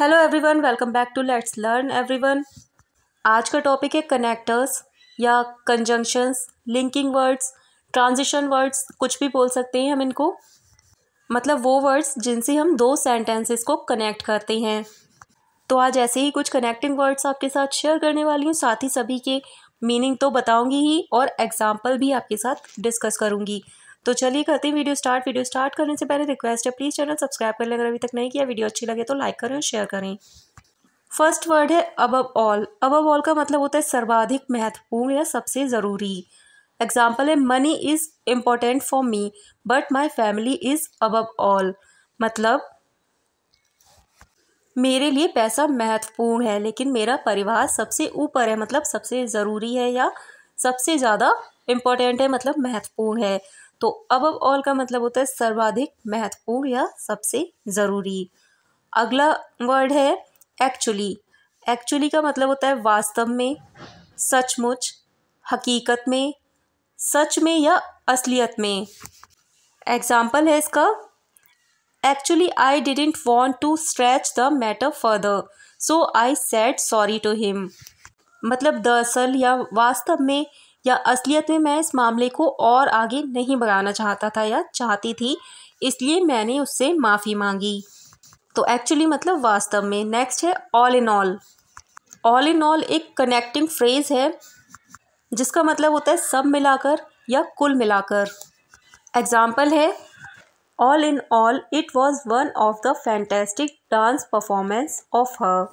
Hello everyone welcome back to let's learn everyone आज का topic है कनेक्टर्स या conjunctions linking words transition words कुछ भी बोल सकते हैं हम इनको मतलब वो वर्ड्स जिनसे हम दो सेंटेंसेस को कनेक्ट करते हैं तो आज ऐसे ही कुछ कनेक्टिंग वर्ड्स आपके साथ शेयर करने वाली हूँ साथ ही सभी के मीनिंग तो बताऊँगी ही और एग्ज़ाम्पल भी आपके साथ डिस्कस करूँगी तो चलिए करते हैं वीडियो स्टार्ट वीडियो स्टार्ट करने से पहले रिक्वेस्ट है प्लीज़ चैनल सब्सक्राइब कर लें अगर अभी तक नहीं किया वीडियो अच्छी लगे तो लाइक करें और शेयर करें फर्स्ट वर्ड है अबब ऑल अबब ऑल का मतलब होता है सर्वाधिक महत्वपूर्ण या सबसे ज़रूरी एग्जाम्पल है money is important for me but my family is above all मतलब मेरे लिए पैसा महत्वपूर्ण है लेकिन मेरा परिवार सबसे ऊपर है मतलब सबसे ज़रूरी है या सबसे ज़्यादा इम्पोर्टेंट है मतलब महत्वपूर्ण है तो अब अब ऑल का मतलब होता है सर्वाधिक महत्वपूर्ण या सबसे ज़रूरी अगला वर्ड है एक्चुअली एक्चुअली का मतलब होता है वास्तव में सचमुच हकीकत में सच में या असलियत में एग्जाम्पल है इसका actually I didn't want to stretch the matter further so I said sorry to him मतलब दरअसल या वास्तव में या असलियत में मैं इस मामले को और आगे नहीं बढ़ाना चाहता था या चाहती थी इसलिए मैंने उससे माफ़ी मांगी तो एक्चुअली मतलब वास्तव में नेक्स्ट है all in all all in all एक कनेक्टिंग फ्रेज है जिसका मतलब होता है सब मिलाकर या कुल मिलाकर एग्जाम्पल है all in all it was one of the fantastic dance performance of her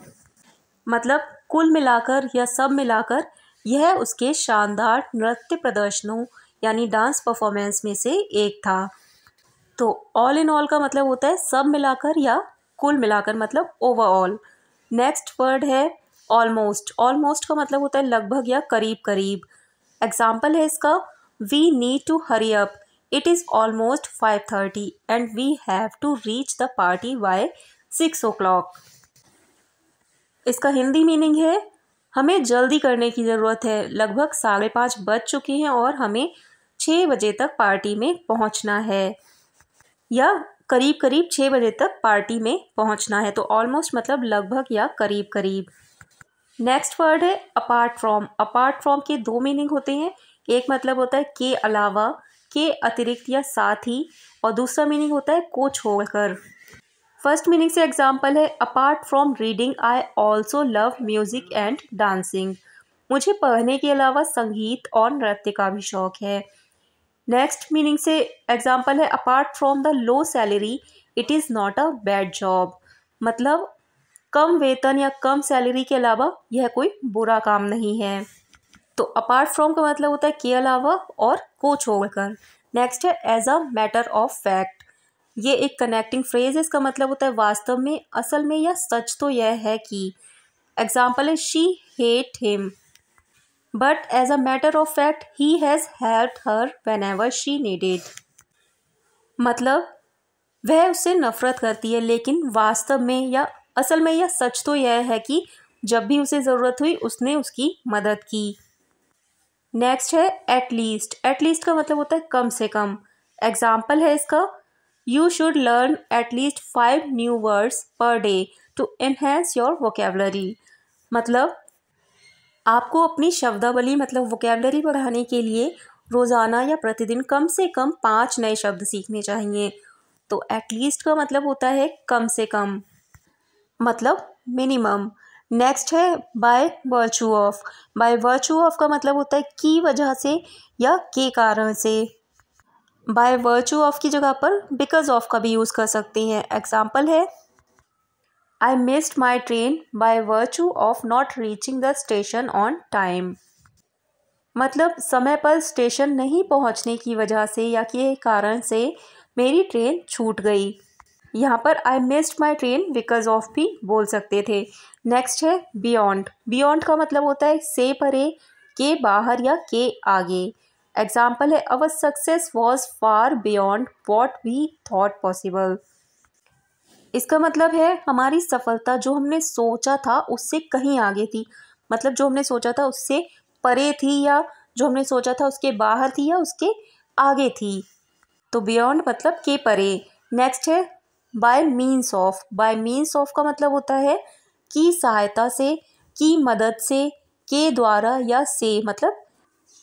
मतलब कुल मिलाकर या सब मिलाकर यह उसके शानदार नृत्य प्रदर्शनों यानी डांस परफॉर्मेंस में से एक था तो ऑल इन ऑल का मतलब होता है सब मिलाकर या कुल मिलाकर मतलब ओवरऑल नेक्स्ट वर्ड है ऑलमोस्ट ऑलमोस्ट का मतलब होता है लगभग या करीब करीब एग्जाम्पल है इसका we need to hurry up it is almost five thirty and we have to reach the party by six o'clock इसका हिंदी मीनिंग है हमें जल्दी करने की ज़रूरत है लगभग साढ़े पाँच बज चुके हैं और हमें छः बजे तक पार्टी में पहुंचना है या करीब करीब छः बजे तक पार्टी में पहुंचना है तो ऑलमोस्ट मतलब लगभग या करीब करीब नेक्स्ट वर्ड है अपार्ट फ्रॉम अपार्ट फ्रॉम के दो मीनिंग होते हैं एक मतलब होता है के अलावा के अतिरिक्त या साथ ही और दूसरा मीनिंग होता है को छोड़कर फर्स्ट मीनिंग से एग्जाम्पल है apart from reading I also love music and dancing मुझे पढ़ने के अलावा संगीत और नृत्य का भी शौक है नेक्स्ट मीनिंग से एग्जाम्पल है apart from the low salary it is not a bad job मतलब कम वेतन या कम सैलरी के अलावा यह कोई बुरा काम नहीं है तो अपार्ट फ्रॉम का मतलब होता है के अलावा और को छोड़कर नेक्स्ट है as a matter of fact ये एक कनेक्टिंग फ्रेज है इसका मतलब होता है वास्तव में असल में या सच तो यह है कि एग्जाम्पल है she hate him but as a matter of fact he has help her whenever she needed मतलब वह उससे नफरत करती है लेकिन वास्तव में या असल में यह सच तो यह है कि जब भी उसे ज़रूरत हुई उसने उसकी मदद की नेक्स्ट है एटलीस्ट एटलीस्ट का मतलब होता है कम से कम एग्जाम्पल है इसका you should learn at least five new words per day to enhance your vocabulary मतलब आपको अपनी शब्दावली मतलब वोकेबलरी बढ़ाने के लिए रोज़ाना या प्रतिदिन कम से कम पाँच नए शब्द सीखने चाहिए तो एटलीस्ट का मतलब होता है कम से कम मतलब मिनिमम नेक्स्ट है by virtue of by virtue of का मतलब होता है की वजह से या के कारण से बाय वर्चू ऑफ की जगह पर बिकॉज ऑफ का भी यूज़ कर सकते हैं एग्जाम्पल है I missed my train by virtue of not reaching the station on time मतलब समय पर स्टेशन नहीं पहुंचने की वजह से या के कारण से मेरी ट्रेन छूट गई यहाँ पर I missed my train because of भी बोल सकते थे नेक्स्ट है बियॉन्ड बियॉन्ड का मतलब होता है से परे के बाहर या के आगे एग्जाम्पल है our success was far beyond what we thought possible इसका मतलब है हमारी सफलता जो हमने सोचा था उससे कहीं आगे थी मतलब जो हमने सोचा था उससे परे थी या जो हमने सोचा था उसके बाहर थी या उसके आगे थी तो बियॉन्ड मतलब के परे नेक्स्ट है by means of by means of का मतलब होता है की सहायता से की मदद से के द्वारा या से मतलब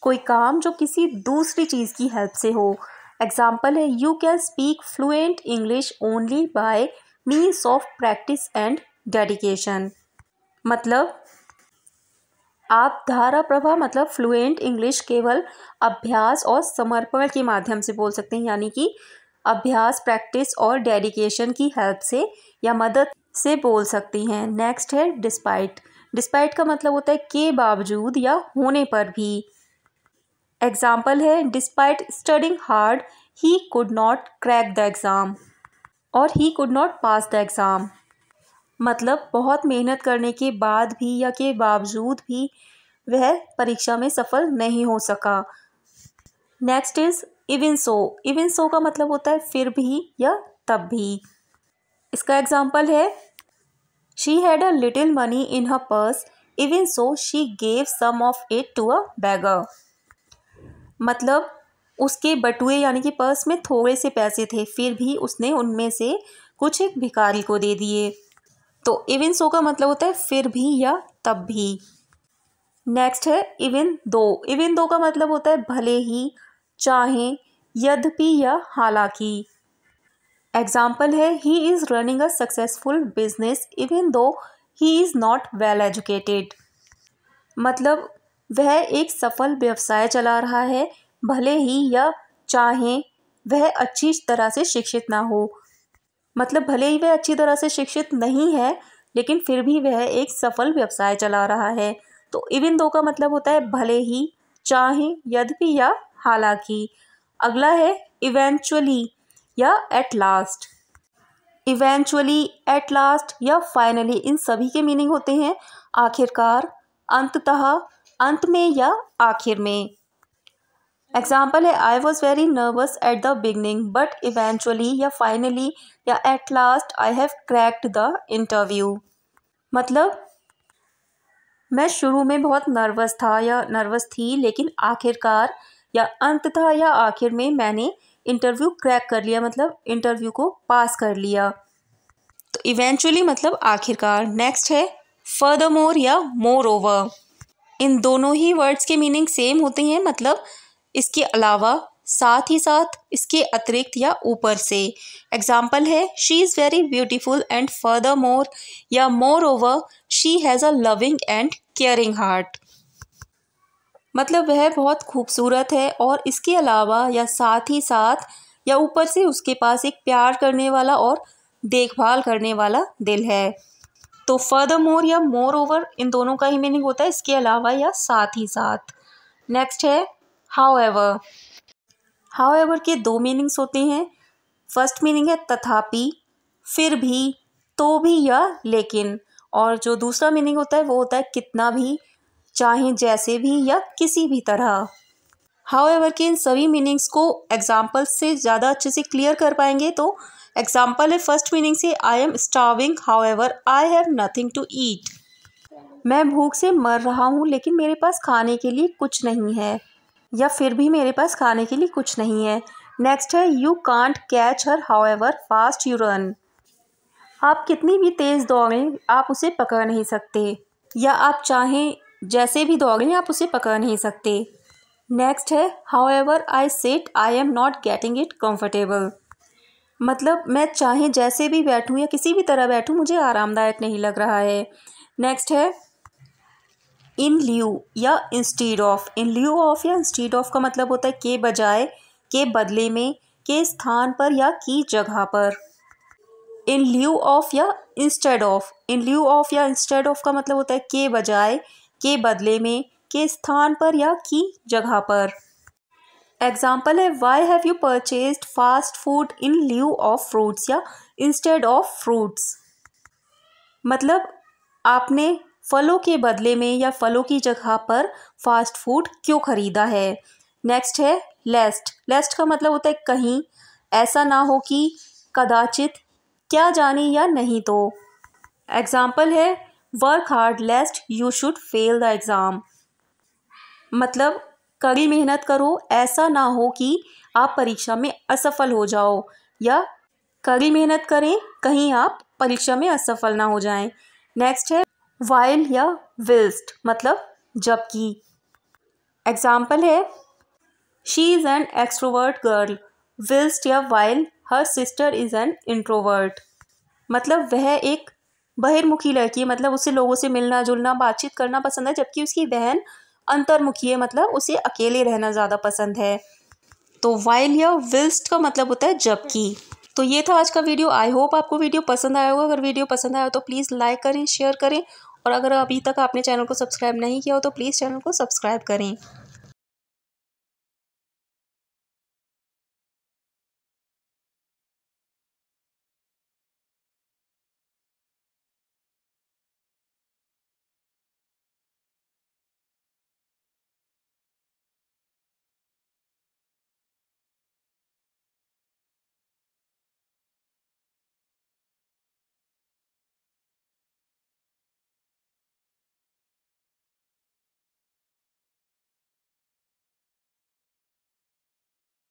कोई काम जो किसी दूसरी चीज़ की हेल्प से हो एग्ज़ाम्पल है you can speak fluent English only by means of practice and dedication मतलब आप धारा प्रभा मतलब फ्लुएंट इंग्लिश केवल अभ्यास और समर्पण के माध्यम से बोल सकते हैं यानी कि अभ्यास प्रैक्टिस और डेडिकेशन की हेल्प से या मदद से बोल सकती हैं नेक्स्ट है डिस्पाइट डिस्पाइट का मतलब होता है के बावजूद या होने पर भी एग्जाम्पल है despite studying hard he could not crack the exam और he could not pass the exam मतलब बहुत मेहनत करने के बाद भी या के बावजूद भी वह परीक्षा में सफल नहीं हो सका next is even so even so का मतलब होता है फिर भी या तब भी इसका एग्जाम्पल है she had a little money in her purse even so she gave some of it to a beggar मतलब उसके बटुए यानी कि पर्स में थोड़े से पैसे थे फिर भी उसने उनमें से कुछ एक भिखारी को दे दिए तो इवन सो का मतलब होता है फिर भी या तब भी नेक्स्ट है इवन दो इवन दो का मतलब होता है भले ही चाहे यद्यपि या हालांकि एग्जाम्पल है he is running a successful business even though he is not well educated मतलब वह एक सफल व्यवसाय चला रहा है भले ही यह चाहें वह अच्छी तरह से शिक्षित ना हो मतलब भले ही वह अच्छी तरह से शिक्षित नहीं है लेकिन फिर भी वह एक सफल व्यवसाय चला रहा है तो इविन दो का मतलब होता है भले ही चाहे यद्यपि या हालांकि अगला है इवेंचुअली या at last eventually at last या फाइनली इन सभी के मीनिंग होते हैं आखिरकार अंततः अंत में या आखिर में एग्जाम्पल है I was very nervous at the beginning but eventually या फाइनली या at last I have cracked the interview मतलब मैं शुरू में बहुत नर्वस था या नर्वस थी लेकिन आखिरकार या अंत था या आखिर में मैंने इंटरव्यू क्रैक कर लिया मतलब इंटरव्यू को पास कर लिया तो इवेंचुअली मतलब आखिरकार नेक्स्ट है फर्दर मोर या मोर ओवर इन दोनों ही वर्ड्स के मीनिंग सेम होते हैं मतलब इसके अलावा साथ ही साथ इसके अतिरिक्त या ऊपर से एग्जाम्पल है she is very beautiful and furthermore या moreover she has a loving and caring heart मतलब वह बहुत खूबसूरत है और इसके अलावा या साथ ही साथ या ऊपर से उसके पास एक प्यार करने वाला और देखभाल करने वाला दिल है तो फर्दर मोर या मोर ओवर इन दोनों का ही मीनिंग होता है इसके अलावा या साथ ही साथ नेक्स्ट है हाउ एवर हाउ एवर के दो मीनिंग्स होते हैं फर्स्ट मीनिंग है तथापि फिर भी तो भी या लेकिन और जो दूसरा मीनिंग होता है वो होता है कितना भी चाहे जैसे भी या किसी भी तरह हाउ एवर के इन सभी मीनिंग्स को एग्जाम्पल से ज़्यादा अच्छे से क्लियर कर पाएंगे तो एग्जाम्पल है फर्स्ट मीनिंग से I am starving however I have nothing to eat मैं भूख से मर रहा हूँ लेकिन मेरे पास खाने के लिए कुछ नहीं है या फिर भी मेरे पास खाने के लिए कुछ नहीं है नेक्स्ट है you can't catch her however fast you run आप कितनी भी तेज़ दौड़ें आप उसे पकड़ नहीं सकते या आप चाहें जैसे भी दौड़ें आप उसे पकड़ नहीं सकते नेक्स्ट है however I sit I am not getting it comfortable मतलब मैं चाहे जैसे भी बैठूँ या किसी भी तरह बैठूं मुझे आरामदायक नहीं लग रहा है नेक्स्ट है इन ल्यू या instead of in lieu of या इंस्टीड ऑफ का मतलब होता है के बजाय के बदले में के स्थान पर या की जगह पर इन ल्यू ऑफ या instead of in lieu of या इंस्टेड ऑफ का मतलब होता है के बजाय के बदले में के स्थान पर या की जगह पर एग्जाम्पल है why have you purchase fast food in lieu of fruits या इंस्टेड ऑफ फ्रूट्स मतलब आपने फलों के बदले में या फलों की जगह पर फास्ट फूड क्यों खरीदा है नेक्स्ट है लेस्ट लेस्ट का मतलब होता है कहीं ऐसा ना हो कि कदाचित क्या जाने या नहीं तो एग्ज़ाम्पल है work hard lest you should fail the exam मतलब कड़ी मेहनत करो ऐसा ना हो कि आप परीक्षा में असफल हो जाओ या कड़ी मेहनत करें कहीं आप परीक्षा में असफल ना हो जाएं। नेक्स्ट है वाइल या विल्स्ट मतलब जबकि एग्जाम्पल है she is an extrovert girl whilst या while her sister is an introvert मतलब वह एक बहिर्मुखी लड़की है मतलब उसे लोगों से मिलना जुलना बातचीत करना पसंद है जबकि उसकी बहन अंतर्मुखी है मतलब उसे अकेले रहना ज़्यादा पसंद है तो वाइल या विल्स्ट का मतलब होता है जबकि तो ये था आज का वीडियो आई होप आपको वीडियो पसंद आया होगा अगर वीडियो पसंद आया हो तो प्लीज़ लाइक करें शेयर करें और अगर अभी तक आपने चैनल को सब्सक्राइब नहीं किया हो तो प्लीज़ चैनल को सब्सक्राइब करें